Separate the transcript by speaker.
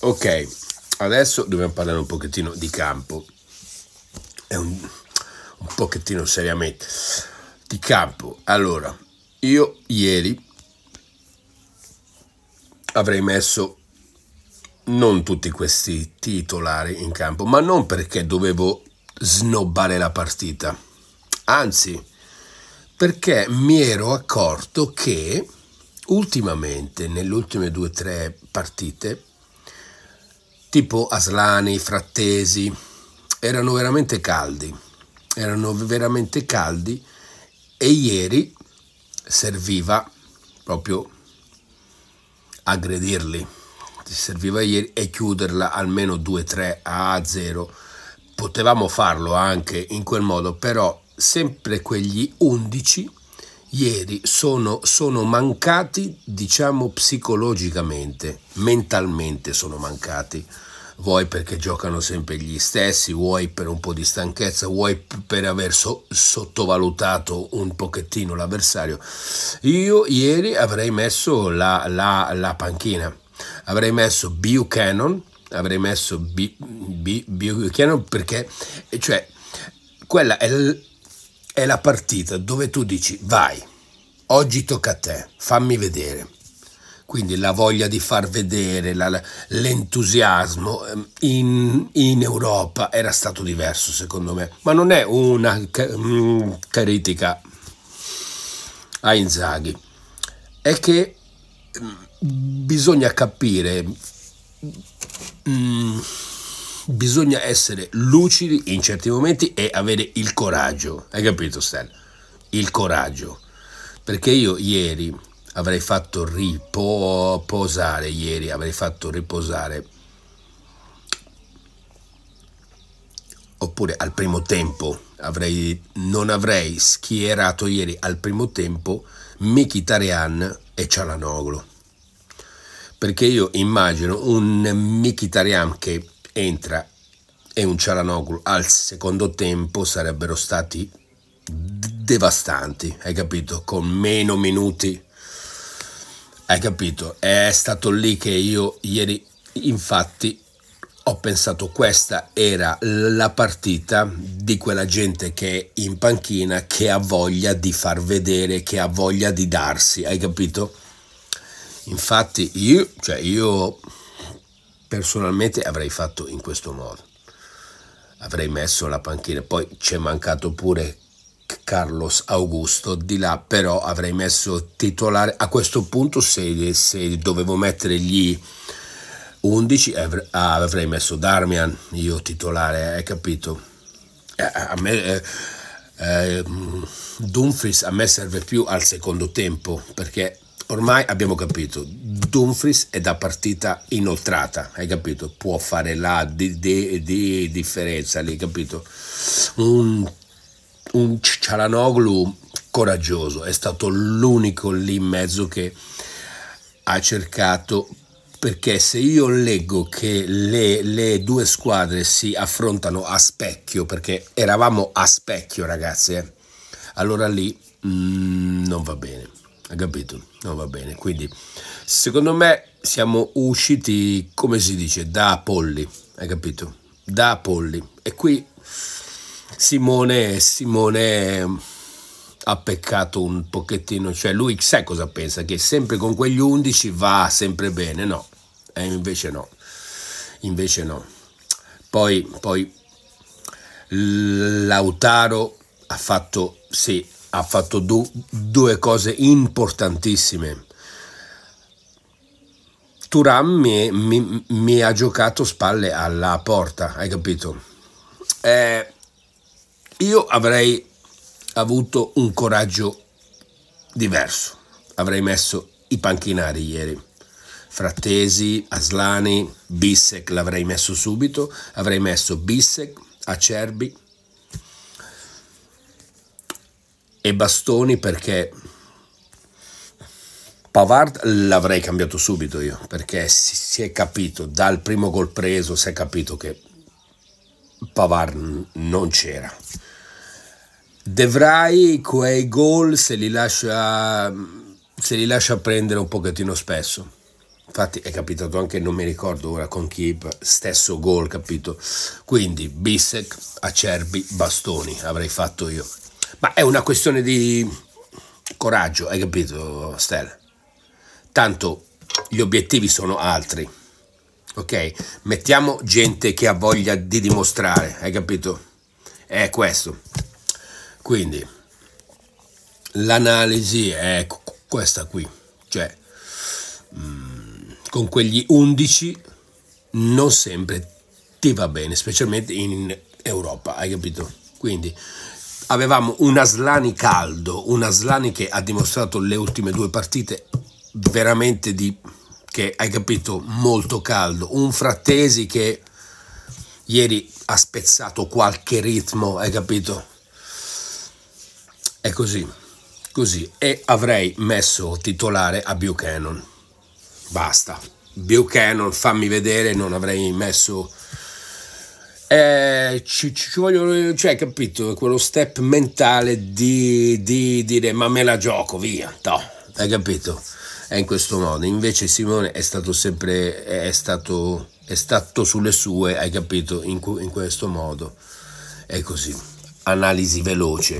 Speaker 1: Ok, adesso dobbiamo parlare un pochettino di campo. È un, un pochettino seriamente di campo. Allora, io ieri avrei messo non tutti questi titolari in campo, ma non perché dovevo snobbare la partita, anzi perché mi ero accorto che ultimamente, nelle ultime due o tre partite, tipo Aslani, Frattesi, erano veramente caldi, erano veramente caldi e ieri serviva proprio aggredirli, serviva ieri e chiuderla almeno 2-3 a 0, potevamo farlo anche in quel modo, però sempre quegli 11 ieri sono, sono mancati, diciamo psicologicamente, mentalmente sono mancati vuoi perché giocano sempre gli stessi, vuoi per un po' di stanchezza, vuoi per aver so sottovalutato un pochettino l'avversario. Io ieri avrei messo la, la, la, panchina, avrei messo Buchanan, avrei messo B, B, Buchanan perché, cioè, quella è è la partita dove tu dici vai, oggi tocca a te, fammi vedere. Quindi la voglia di far vedere, la, l'entusiasmo ehm, in, in, Europa era stato diverso secondo me, ma non è una mm, critica a Inzaghi, è che mm, bisogna capire... Mm, bisogna essere lucidi in certi momenti e avere il coraggio. Hai capito, Stan? Il coraggio. Perché io ieri avrei fatto riposare, ieri avrei fatto riposare, oppure al primo tempo, avrei, non avrei schierato ieri al primo tempo Mikitarian e Cialanoglu. Perché io immagino un Mikitarian che entra e un Cialanoglu al secondo tempo sarebbero stati devastanti, hai capito? Con meno minuti, hai capito? È stato lì che io ieri, infatti, ho pensato questa era la partita di quella gente che è in panchina che ha voglia di far vedere, che ha voglia di darsi, hai capito? Infatti io, cioè io personalmente avrei fatto in questo modo. Avrei messo la panchina, poi ci è mancato pure Carlos Augusto di là, però avrei messo titolare a questo punto se, se dovevo mettere gli 11 ah, avrei messo Darmian io titolare, hai capito? Eh, eh, a me, eh, eh, mm, Dumfries a me serve più al secondo tempo perché ormai abbiamo capito, Dumfries è da partita inoltrata, hai capito? Può fare la di, di, di differenza lì, capito? Un, un Cialanoglu coraggioso, è stato l'unico lì in mezzo che ha cercato perché se io leggo che le, le, due squadre si affrontano a specchio, perché eravamo a specchio ragazzi, eh, allora lì mm, non va bene. Hai capito? No, va bene. Quindi, secondo me, siamo usciti, come si dice, da polli. Hai capito? Da polli. E qui Simone, Simone ha peccato un pochettino. Cioè, lui sa cosa pensa? Che sempre con quegli 11 va sempre bene. No, e eh, invece no. Invece no. Poi, poi Lautaro ha fatto, sì, ha fatto do, due cose importantissime. Turam mi, mi, mi, ha giocato spalle alla porta, hai capito? Eh, io avrei avuto un coraggio diverso, avrei messo i panchinari ieri. Frattesi, Aslani, Bissek l'avrei messo subito, avrei messo Bissek, Acerbi, e Bastoni perché Pavard l'avrei cambiato subito io perché si, si, è capito dal primo gol preso si è capito che Pavard non c'era Devrai quei gol se li lascia se li lascia prendere un pochettino spesso infatti è capitato anche non mi ricordo ora con chi stesso gol capito quindi Bissec Acerbi Bastoni avrei fatto io ma è una questione di coraggio, hai capito, Stella? Tanto gli obiettivi sono altri. Ok? Mettiamo gente che ha voglia di dimostrare, hai capito? È questo. Quindi l'analisi è questa qui, cioè mm, con quegli 11 non sempre ti va bene, specialmente in Europa, hai capito? Quindi avevamo una Slani caldo, una Slani che ha dimostrato le ultime due partite veramente di, che hai capito, molto caldo, un Frattesi che ieri ha spezzato qualche ritmo, hai capito? È così, così, e avrei messo titolare a Buchanan, basta. Buchanan, fammi vedere, non avrei messo eh, ci, ci, voglio, cioè, capito, quello step mentale di, di, dire ma me la gioco, via, no, hai capito? È in questo modo. Invece Simone è stato sempre, è stato, è stato sulle sue, hai capito, in, in questo modo. È così. Analisi veloce.